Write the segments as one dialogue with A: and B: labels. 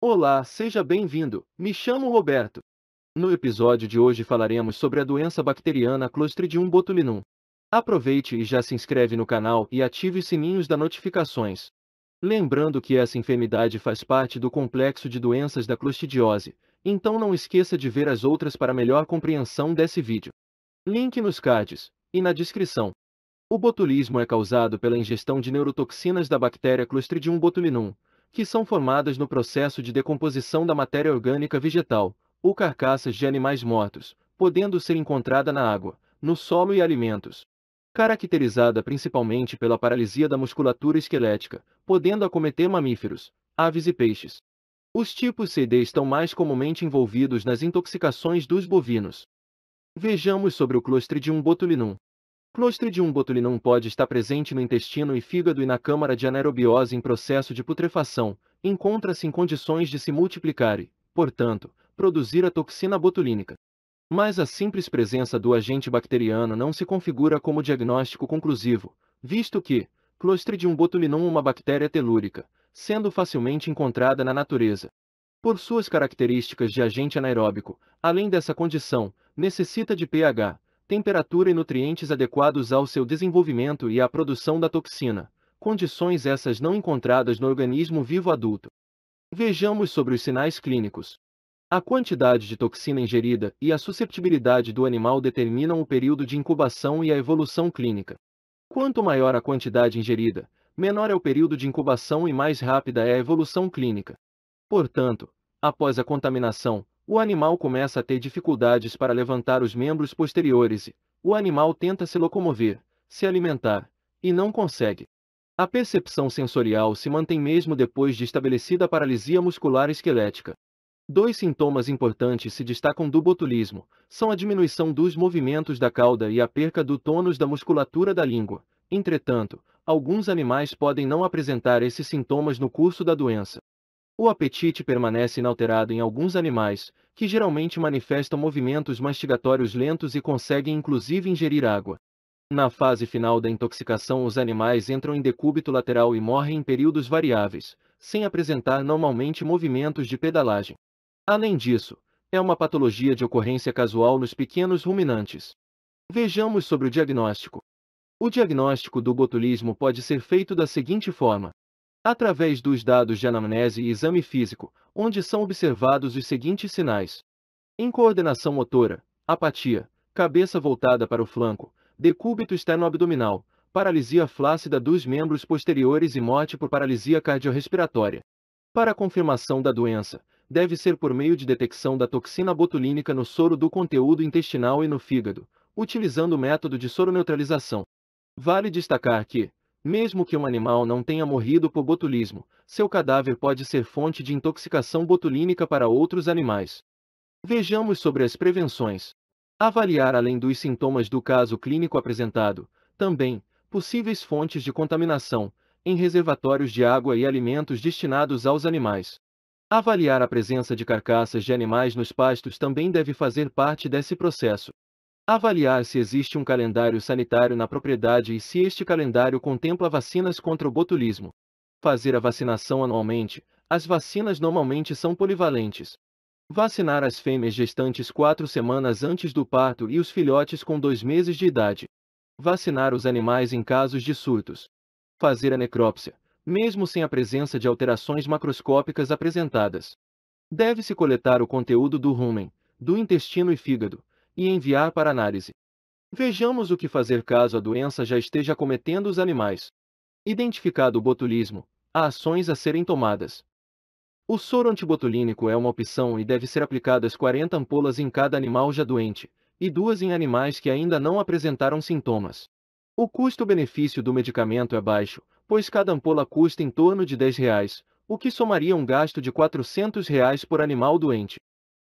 A: Olá, seja bem-vindo. Me chamo Roberto. No episódio de hoje falaremos sobre a doença bacteriana Clostridium botulinum. Aproveite e já se inscreve no canal e ative os sininhos das notificações. Lembrando que essa enfermidade faz parte do complexo de doenças da clostridiose, então não esqueça de ver as outras para melhor compreensão desse vídeo. Link nos cards e na descrição. O botulismo é causado pela ingestão de neurotoxinas da bactéria Clostridium botulinum, que são formadas no processo de decomposição da matéria orgânica vegetal, ou carcaças de animais mortos, podendo ser encontrada na água, no solo e alimentos. Caracterizada principalmente pela paralisia da musculatura esquelética, podendo acometer mamíferos, aves e peixes. Os tipos CD estão mais comumente envolvidos nas intoxicações dos bovinos. Vejamos sobre o clostridium botulinum. Clostridium botulinum pode estar presente no intestino e fígado e na câmara de anaerobiose em processo de putrefação, encontra-se em condições de se multiplicar e, portanto, produzir a toxina botulínica. Mas a simples presença do agente bacteriano não se configura como diagnóstico conclusivo, visto que Clostridium botulinum é uma bactéria telúrica, sendo facilmente encontrada na natureza. Por suas características de agente anaeróbico, além dessa condição, necessita de pH temperatura e nutrientes adequados ao seu desenvolvimento e à produção da toxina, condições essas não encontradas no organismo vivo adulto. Vejamos sobre os sinais clínicos. A quantidade de toxina ingerida e a susceptibilidade do animal determinam o período de incubação e a evolução clínica. Quanto maior a quantidade ingerida, menor é o período de incubação e mais rápida é a evolução clínica. Portanto, após a contaminação, o animal começa a ter dificuldades para levantar os membros posteriores e o animal tenta se locomover, se alimentar, e não consegue. A percepção sensorial se mantém mesmo depois de estabelecida a paralisia muscular esquelética. Dois sintomas importantes se destacam do botulismo, são a diminuição dos movimentos da cauda e a perca do tônus da musculatura da língua. Entretanto, alguns animais podem não apresentar esses sintomas no curso da doença. O apetite permanece inalterado em alguns animais, que geralmente manifestam movimentos mastigatórios lentos e conseguem inclusive ingerir água. Na fase final da intoxicação, os animais entram em decúbito lateral e morrem em períodos variáveis, sem apresentar normalmente movimentos de pedalagem. Além disso, é uma patologia de ocorrência casual nos pequenos ruminantes. Vejamos sobre o diagnóstico. O diagnóstico do botulismo pode ser feito da seguinte forma: através dos dados de anamnese e exame físico, onde são observados os seguintes sinais: incoordenação motora, apatia, cabeça voltada para o flanco, decúbito externo-abdominal, paralisia flácida dos membros posteriores e morte por paralisia cardiorrespiratória. Para a confirmação da doença, deve ser por meio de detecção da toxina botulínica no soro do conteúdo intestinal e no fígado, utilizando o método de soroneutralização. Vale destacar que, mesmo que um animal não tenha morrido por botulismo, seu cadáver pode ser fonte de intoxicação botulínica para outros animais. Vejamos sobre as prevenções. Avaliar além dos sintomas do caso clínico apresentado, também, possíveis fontes de contaminação, em reservatórios de água e alimentos destinados aos animais. Avaliar a presença de carcaças de animais nos pastos também deve fazer parte desse processo. Avaliar se existe um calendário sanitário na propriedade e se este calendário contempla vacinas contra o botulismo. Fazer a vacinação anualmente. As vacinas normalmente são polivalentes. Vacinar as fêmeas gestantes quatro semanas antes do parto e os filhotes com dois meses de idade. Vacinar os animais em casos de surtos. Fazer a necrópsia, mesmo sem a presença de alterações macroscópicas apresentadas. Deve-se coletar o conteúdo do rumen, do intestino e fígado, e enviar para análise. Vejamos o que fazer caso a doença já esteja cometendo os animais. Identificado o botulismo, há ações a serem tomadas. O soro antibotulínico é uma opção e deve ser aplicadas 40 ampolas em cada animal já doente, e duas em animais que ainda não apresentaram sintomas. O custo-benefício do medicamento é baixo, pois cada ampola custa em torno de R$ 10, o que somaria um gasto de R$ 400 reais por animal doente.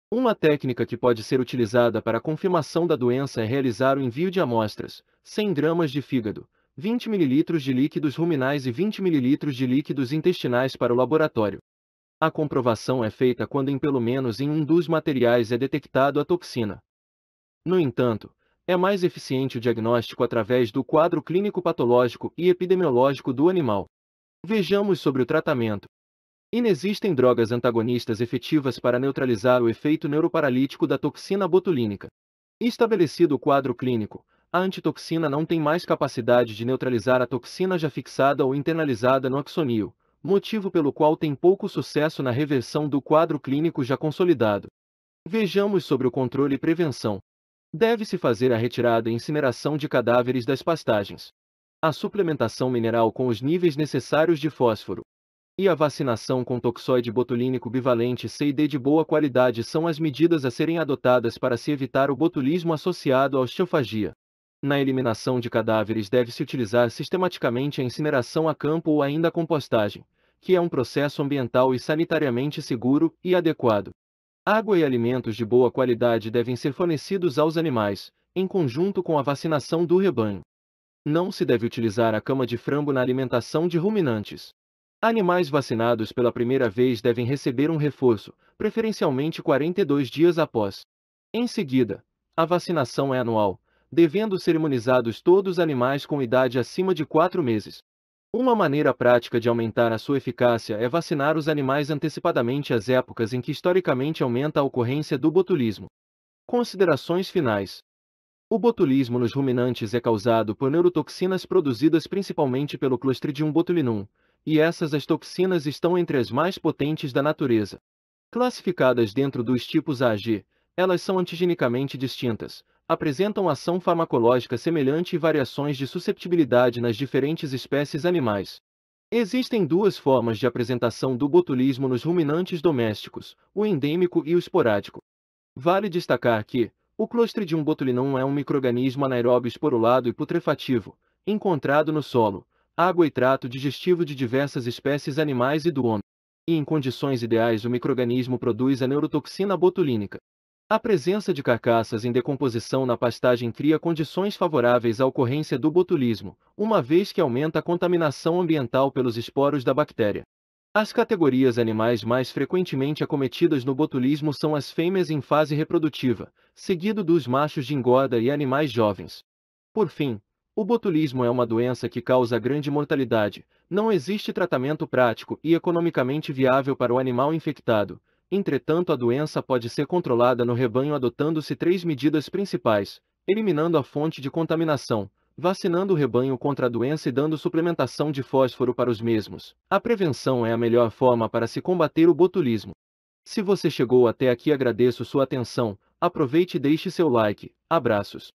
A: Uma técnica que pode ser utilizada para a confirmação da doença é realizar o envio de amostras, 100 gramas de fígado, 20 ml de líquidos ruminais e 20 ml de líquidos intestinais para o laboratório. A comprovação é feita quando em pelo menos em um dos materiais é detectado a toxina. No entanto, é mais eficiente o diagnóstico através do quadro clínico patológico e epidemiológico do animal. Vejamos sobre o tratamento. Inexistem drogas antagonistas efetivas para neutralizar o efeito neuroparalítico da toxina botulínica. Estabelecido o quadro clínico, a antitoxina não tem mais capacidade de neutralizar a toxina já fixada ou internalizada no axonil, motivo pelo qual tem pouco sucesso na reversão do quadro clínico já consolidado. Vejamos sobre o controle e prevenção. Deve-se fazer a retirada e incineração de cadáveres das pastagens. A suplementação mineral com os níveis necessários de fósforo, e a vacinação com toxoide botulínico bivalente D de boa qualidade são as medidas a serem adotadas para se evitar o botulismo associado à osteofagia. Na eliminação de cadáveres deve-se utilizar sistematicamente a incineração a campo ou ainda a compostagem, que é um processo ambiental e sanitariamente seguro e adequado. Água e alimentos de boa qualidade devem ser fornecidos aos animais, em conjunto com a vacinação do rebanho. Não se deve utilizar a cama de frango na alimentação de ruminantes. Animais vacinados pela primeira vez devem receber um reforço, preferencialmente 42 dias após. Em seguida, a vacinação é anual, devendo ser imunizados todos os animais com idade acima de 4 meses. Uma maneira prática de aumentar a sua eficácia é vacinar os animais antecipadamente às épocas em que historicamente aumenta a ocorrência do botulismo. Considerações finais. O botulismo nos ruminantes é causado por neurotoxinas produzidas principalmente pelo Clostridium botulinum, e essas as toxinas estão entre as mais potentes da natureza. Classificadas dentro dos tipos A-G, elas são antigenicamente distintas, apresentam ação farmacológica semelhante e variações de susceptibilidade nas diferentes espécies animais. Existem duas formas de apresentação do botulismo nos ruminantes domésticos, o endêmico e o esporádico. Vale destacar que, o Clostridium botulinum é um microorganismo anaeróbio esporulado e putrefativo, encontrado no solo, água e trato digestivo de diversas espécies animais e do homem. E em condições ideais o microorganismo produz a neurotoxina botulínica. A presença de carcaças em decomposição na pastagem cria condições favoráveis à ocorrência do botulismo, uma vez que aumenta a contaminação ambiental pelos esporos da bactéria. As categorias animais mais frequentemente acometidas no botulismo são as fêmeas em fase reprodutiva, seguido dos machos de engorda e animais jovens. Por fim, o botulismo é uma doença que causa grande mortalidade. Não existe tratamento prático e economicamente viável para o animal infectado. Entretanto, a doença pode ser controlada no rebanho adotando-se três medidas principais: eliminando a fonte de contaminação, vacinando o rebanho contra a doença e dando suplementação de fósforo para os mesmos. A prevenção é a melhor forma para se combater o botulismo. Se você chegou até aqui, agradeço sua atenção. Aproveite e deixe seu like. Abraços.